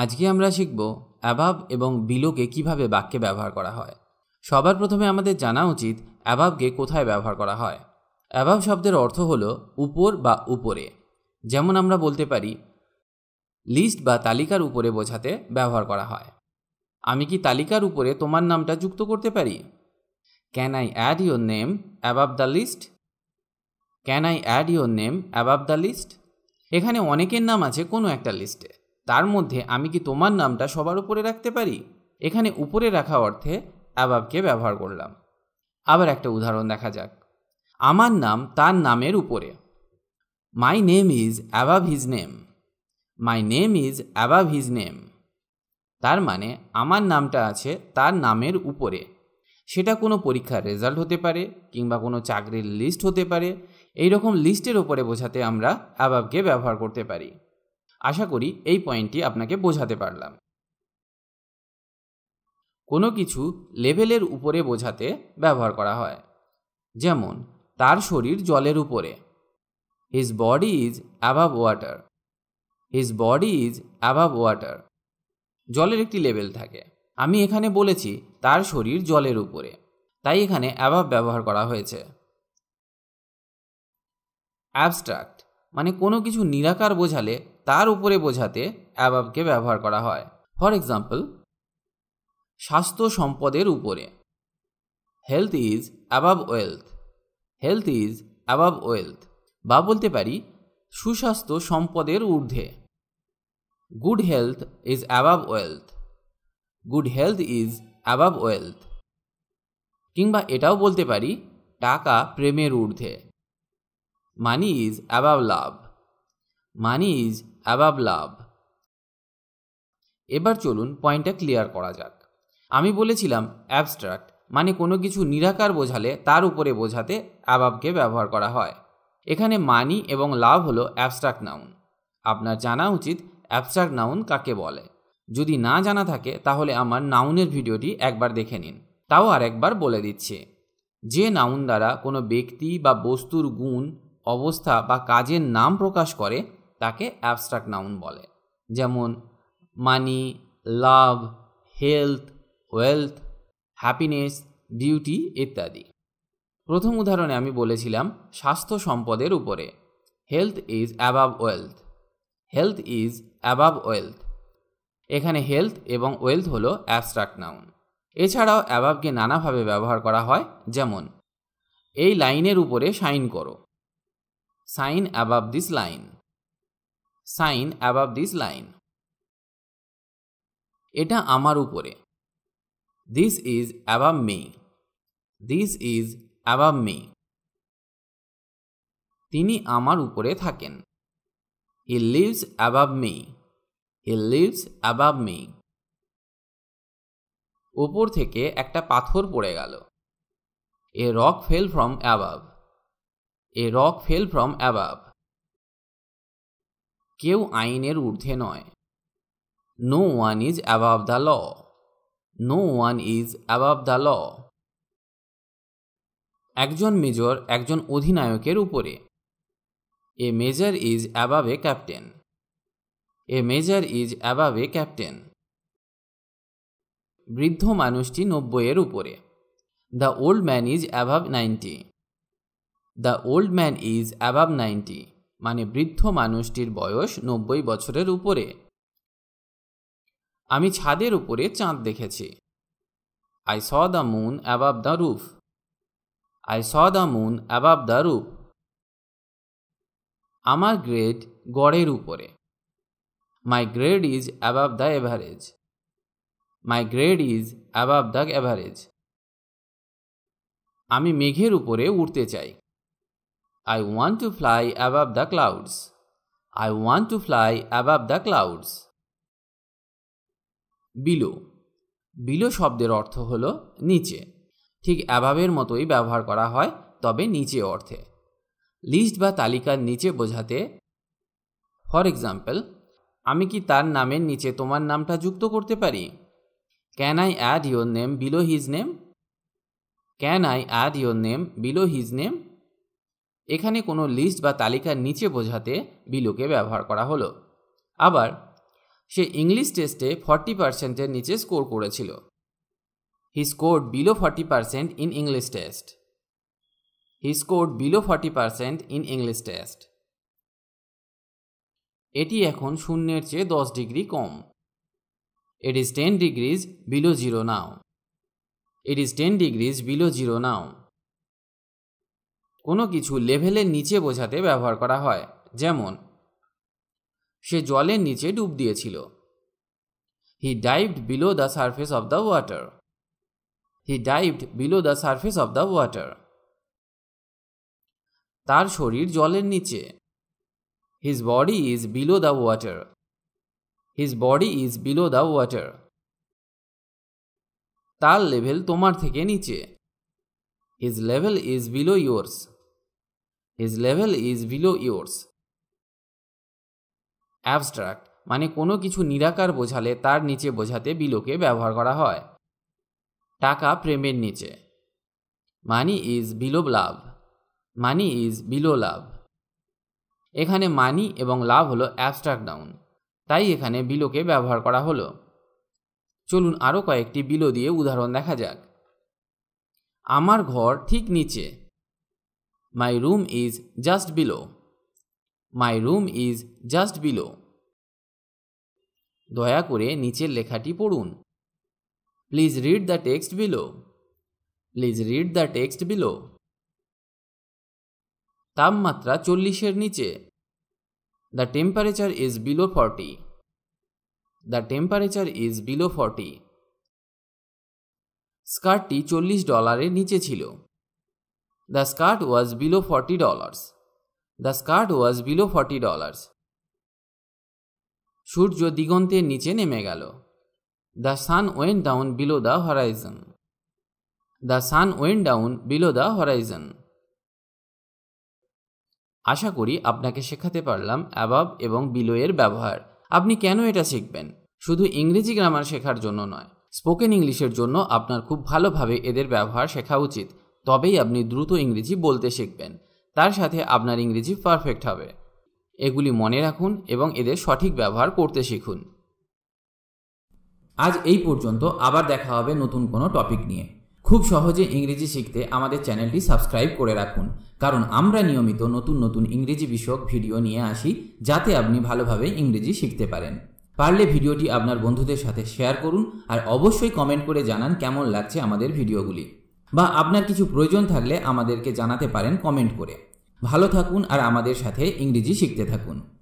আজকে আমরা শিখব অ্যাভাব এবং বিলোকে কিভাবে বাক্যে ব্যবহার করা হয় সবার প্রথমে আমাদের জানা উচিত অ্যাবাবকে কোথায় ব্যবহার করা হয় অ্যাবাব শব্দের অর্থ হল উপর বা উপরে যেমন আমরা বলতে পারি লিস্ট বা তালিকার উপরে বোঝাতে ব্যবহার করা হয় আমি কি তালিকার উপরে তোমার নামটা যুক্ত করতে পারি can I add your name above the list can I add your name above the list এখানে অনেকের নাম আছে কোনো একটা লিস্টে তার মধ্যে আমি কি তোমার নামটা সবার উপরে রাখতে পারি এখানে উপরে রাখা অর্থে অ্যাবাবকে ব্যবহার করলাম আবার একটা উদাহরণ দেখা যাক আমার নাম তার নামের উপরে my name is above his name my name is above his name তার মানে আমার নামটা আছে তার নামের উপরে সেটা কোনো পরীক্ষার রেজাল্ট হতে পারে কিংবা কোনো চাকরির লিস্ট হতে পারে এই রকম লিস্টের ওপরে বোঝাতে আমরা অ্যাবাবকে ব্যবহার করতে পারি আশা করি এই পয়েন্টটি আপনাকে বোঝাতে পারলাম কোনো কিছু লেভেলের উপরে বোঝাতে ব্যবহার করা হয় যেমন তার শরীর জলের উপরে his body is above water his body is above water জলের একটি লেভেল থাকে আমি এখানে বলেছি তার শরীর জলের উপরে তাই এখানে অ্যাভাব ব্যবহার করা হয়েছে অ্যাবস্ট্রাক্ট মানে কোনো কিছু নিরাকার বোঝালে তার উপরে বোঝাতে অ্যাবাবকে ব্যবহার করা হয় ফর এক্সাম্পল স্বাস্থ্য সম্পদের উপরে health is above wealth health is above wealth বা বলতে পারি সুস্বাস্থ্য সম্পদের ঊর্ধ্বে good health is above wealth good health is above wealth কিংবা এটাও বলতে পারি টাকা প্রেমের ঊর্ধ্বে money is above love money is above love এবার চলুন পয়েন্টটা ক্লিয়ার করা যাক আমি বলেছিলাম অ্যাবস্ট্রাক্ট মানে কোনো কিছু নিরাকার বোঝালে তার উপরে বোঝাতে অ্যাবাবকে ব্যবহার করা হয় এখানে মানি এবং লাভ হলো অ্যাবস্ট্রাক্ট নাউন আপনার জানা উচিত অ্যাবস্ট্রাক্ট নাউন কাকে বলে যদি না জানা থাকে তাহলে আমার নাউনের ভিডিওটি একবার দেখে নিন তাও আর একবার বলে দিচ্ছে যে নাউন দ্বারা কোনো ব্যক্তি বা বস্তুর গুণ অবস্থা বা কাজের নাম প্রকাশ করে তাকে অ্যাবস্ট্রাক্ট নাউন বলে যেমন money love health wealth happiness beauty ইত্যাদি প্রথম উদাহরণে আমি বলেছিলাম স্বাস্থ্য সম্পদের উপরে health is above wealth health is above wealth এখানে হেলথ এবং ওয়েলথ হলো অ্যাবস্ট্রাক্ট নাউন এছাড়াও অ্যাবাবকে নানাভাবে ব্যবহার করা হয় যেমন এই লাইনের উপরে সাইন করো sign above this line sign above this line এটা আমার উপরে this is above me this is above me তিনি আমার উপরে থাকেন he lives above me he lives above me ওপর থেকে একটা পাথর পড়ে গেল a rock fell from above a rock fell from above কেউ আইনের ঊর্ধ্বে নয় no one is above the law no one is above the law একজন মেজর একজন অধিনায়কের উপরে a major is above a captain a major is above a captain বৃদ্ধ মানুষটি নব্বইয়ের উপরে the old man is above ninety the old man is above ninety মানে বৃদ্ধ মানুষটির বয়স নব্বই বছরের উপরে আমি ছাদের উপরে চাঁদ দেখেছি I saw the moon above the roof I saw the moon above the roof আমার গ্রেড গড়ের উপরে my grade is above the average my grade is above the average আমি মেঘের উপরে উঠতে চাই I want to fly above the clouds. I want to fly above the clouds. Below below শব্দের অর্থ হলো নিচে ঠিক অ্যাভাবের মতোই ব্যবহার করা হয় তবে নিচে অর্থে লিস্ট বা তালিকার নিচে বোঝাতে ফর এক্সাম্পল আমি কি তার নামের নিচে তোমার নামটা যুক্ত করতে পারি can I add your name below his name can I add your name below his name এখানে কোনো লিস্ট বা তালিকার নিচে বোঝাতে বিলোকে ব্যবহার করা হলো আবার সে ইংলিশ টেস্টে ফর্টি পার্সেন্টের নিচে স্কোর করেছিল he score below forty percent in English test he score below forty percent in English test এটি এখন শূন্যের চেয়ে দশ ডিগ্রি কম it is ten degrees below zero now it is ten degrees below zero now কোনো কিছু লেভেলের নিচে বোঝাতে ব্যবহার করা হয় যেমন সে জলের নিচে ডুব দিয়েছিল he dived below the surface of the water he dived below the surface of the water তার শরীর জলের নিচে his body is below the water his body is below the water তার লেভেল তোমার থেকে নিচে his level is below yours his level is below yours abstract মানে কোনো কিছু নিরাকার বোঝালে তার নিচে বোঝাতে বিলোকে ব্যবহার করা হয় টাকা প্রেমের নিচে money is below love money is below love এখানে মানি এবং লাভ হলো অ্যাবস্ট্রাক্ট ডাউন তাই এখানে বিলোকে ব্যবহার করা হলো চলুন আরও কয়েকটি বিলো দিয়ে উদাহরণ দেখা যাক আমার ঘর ঠিক নিচে My room is just below. My room is just below দয়া করে নিচের লেখাটি পড়ুন please read the text below please read the text below তাপমাত্রা চল্লিশের নিচে the temperature is below forty the temperature is below forty স্কার্টটি চল্লিশ ডলারের নিচে ছিল the skirt was below below dollars the skirt was below forty dollars সূর্য দিগন্তের নিচে নেমে গেল the sun went down below the horizon the sun went down below the horizon আশা করি আপনাকে শেখাতে পারলাম অ্যাবাব এবং বিলোয়ের ব্যবহার আপনি কেন এটা শিখবেন শুধু ইংরেজি গ্রামার শেখার জন্য নয় স্পোকেন ইংলিশের জন্য আপনার খুব ভালোভাবে এদের ব্যবহার শেখা উচিত তবেই আপনি দ্রুত ইংরেজি বলতে শিখবেন তার সাথে আপনার ইংরেজি পারফেক্ট হবে এগুলি মনে রাখুন এবং এদের সঠিক ব্যবহার করতে শিখুন আজ এই পর্যন্ত আবার দেখা হবে নতুন কোনো টপিক নিয়ে খুব সহজে ইংরেজি শিখতে আমাদের চ্যানেলটি সাবস্ক্রাইব করে রাখুন কারণ আমরা নিয়মিত নতুন নতুন ইংরেজি বিষয়ক ভিডিও নিয়ে আসি যাতে আপনি ভালোভাবে ইংরেজি শিখতে পারেন পারলে ভিডিওটি আপনার বন্ধুদের সাথে শেয়ার করুন আর অবশ্যই কমেন্ট করে জানান কেমন লাগছে আমাদের ভিডিওগুলি বা আপনার কিছু প্রয়োজন থাকলে আমাদেরকে জানাতে পারেন কমেন্ট করে ভালো থাকুন আর আমাদের সাথে ইংরেজি শিখতে থাকুন